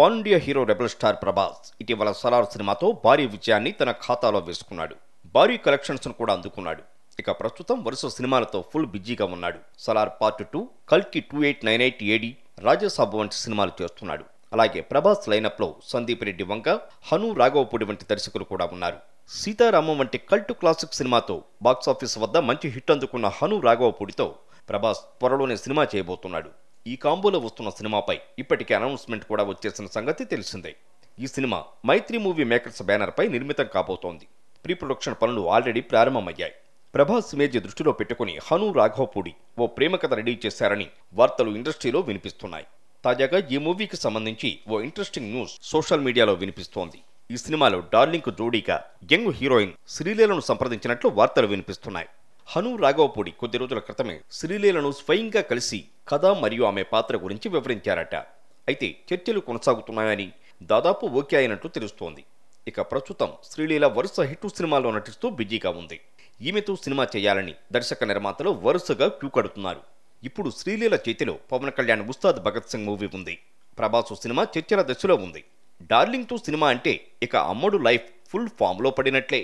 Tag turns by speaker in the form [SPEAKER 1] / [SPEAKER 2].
[SPEAKER 1] Pandya hero rebel star Prabhas ఇటీవల సలార్ సినిమాతో భారీ విజయాన్ని తన ఖాతాలో వేసుకున్నాడు భారీ కలెక్షన్స్ను కూడా అందుకున్నాడు ఇక ప్రస్తుతం వరుస సినిమాలతో ఫుల్ బిజీగా ఉన్నాడు సలార్ పార్ట్ టూ కల్కి two eight nine eight AD Raja Saab వంటి సినిమాలు చేస్తున్నాడు అలాగే ప్రభాస్ లైనప్లో సందీప్ రెడ్డి వంక హను రాఘవపూడి వంటి దర్శకులు కూడా ఉన్నారు సీతారామం వంటి కల్ట్ క్లాసిక్ సినిమాతో బాక్సాఫీస్ వద్ద మంచి హిట్ అందుకున్న హను రాఘవపూడితో ప్రభాస్ త్వరలోనే సినిమా చేయబోతున్నాడు ఈ కాంబోలో వస్తున్న సినిమాపై ఇప్పటికే అనౌన్స్మెంట్ కూడా వచ్చేసిన సంగతి తెలిసిందే ఈ సినిమా మైత్రి మూవీ మేకర్స్ బ్యానర్పై నిర్మితం కాబోతోంది ప్రీ ప్రొడక్షన్ పనులు ఆల్రెడీ ప్రారంభమయ్యాయి ప్రభాస్ ఇమేజ్ దృష్టిలో పెట్టుకుని హను రాఘవపూడి ఓ ప్రేమ కథ రెడీ చేశారని వార్తలు ఇండస్ట్రీలో వినిపిస్తున్నాయి తాజాగా ఈ మూవీకి సంబంధించి ఓ ఇంట్రెస్టింగ్ న్యూస్ సోషల్ మీడియాలో వినిపిస్తోంది ఈ సినిమాలో డార్లింగ్ జోడీగా యంగ్ హీరోయిన్ శ్రీలీలను సంప్రదించినట్లు వార్తలు వినిపిస్తున్నాయి హను రాఘవపూడి కొద్ది రోజుల క్రితమే శ్రీలీలను స్వయంగా కలిసి కథ మరియు ఆమె పాత్ర గురించి వివరించారట అయితే చర్చలు కొనసాగుతున్నాయని దాదాపు ఓకే అయినట్లు తెలుస్తోంది ఇక ప్రస్తుతం శ్రీలీల వరుస హిట్ సినిమాల్లో నటిస్తూ బిజీగా ఉంది ఈమెతో సినిమా చేయాలని దర్శక నిర్మాతలు వరుసగా క్యూ కడుతున్నారు ఇప్పుడు శ్రీలీల చేతిలో పవన్ కళ్యాణ్ ఉస్తాద్ భగత్ సింగ్ మూవీ ఉంది ప్రభాసు సినిమా చర్చల దశలో ఉంది డార్లింగ్తో సినిమా అంటే ఇక అమ్మడు లైఫ్ ఫుల్ ఫామ్లో పడినట్లే